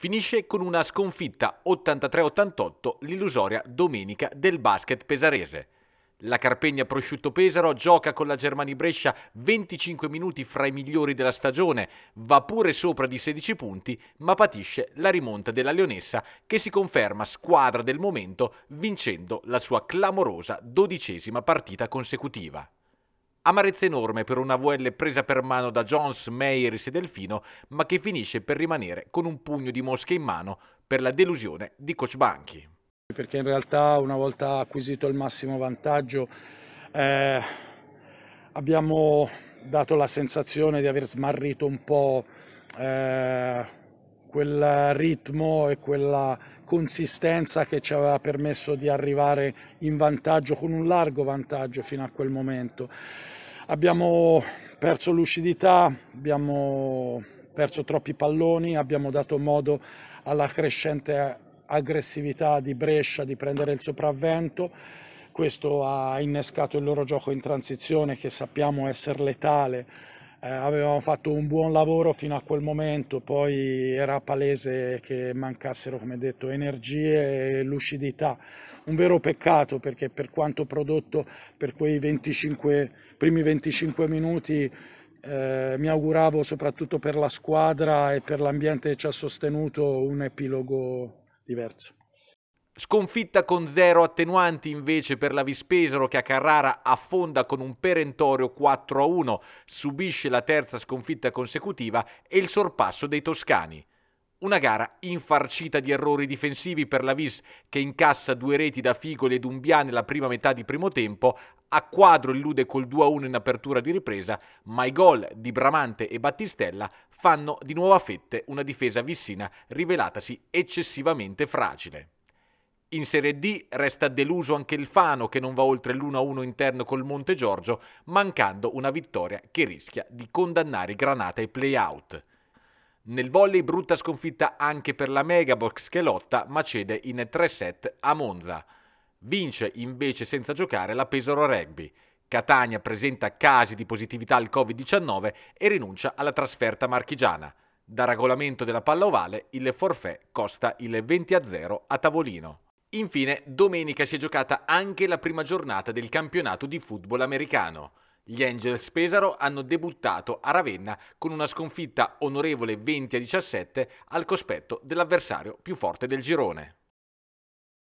Finisce con una sconfitta 83-88 l'illusoria domenica del basket pesarese. La Carpegna Prosciutto Pesaro gioca con la Germani Brescia 25 minuti fra i migliori della stagione, va pure sopra di 16 punti, ma patisce la rimonta della Leonessa che si conferma squadra del momento vincendo la sua clamorosa dodicesima partita consecutiva. Amarezza enorme per una VL presa per mano da Jones, Meiris e Delfino, ma che finisce per rimanere con un pugno di mosche in mano per la delusione di Coach Banchi. Perché in realtà una volta acquisito il massimo vantaggio eh, abbiamo dato la sensazione di aver smarrito un po' eh, quel ritmo e quella consistenza che ci aveva permesso di arrivare in vantaggio, con un largo vantaggio fino a quel momento. Abbiamo perso lucidità, abbiamo perso troppi palloni, abbiamo dato modo alla crescente aggressività di Brescia di prendere il sopravvento. Questo ha innescato il loro gioco in transizione che sappiamo essere letale eh, avevamo fatto un buon lavoro fino a quel momento, poi era palese che mancassero, come detto, energie e lucidità. Un vero peccato perché per quanto prodotto per quei 25, primi 25 minuti eh, mi auguravo soprattutto per la squadra e per l'ambiente che ci ha sostenuto un epilogo diverso. Sconfitta con zero attenuanti invece per la Vispesaro che a Carrara affonda con un perentorio 4-1, subisce la terza sconfitta consecutiva e il sorpasso dei toscani. Una gara infarcita di errori difensivi per la Vis che incassa due reti da Figoli e Dumbia nella prima metà di primo tempo, a quadro illude col 2-1 in apertura di ripresa, ma i gol di Bramante e Battistella fanno di nuovo a fette una difesa vissina rivelatasi eccessivamente fragile. In Serie D resta deluso anche il Fano che non va oltre l'1-1 interno col Monte Giorgio, mancando una vittoria che rischia di condannare Granata ai play-out. Nel volley brutta sconfitta anche per la Megabox che lotta ma cede in 3 set a Monza. Vince invece senza giocare la Pesaro Rugby. Catania presenta casi di positività al Covid-19 e rinuncia alla trasferta marchigiana. Da regolamento della palla ovale il forfè costa il 20-0 a tavolino. Infine, domenica si è giocata anche la prima giornata del campionato di football americano. Gli Angels Pesaro hanno debuttato a Ravenna con una sconfitta onorevole 20-17 a al cospetto dell'avversario più forte del girone.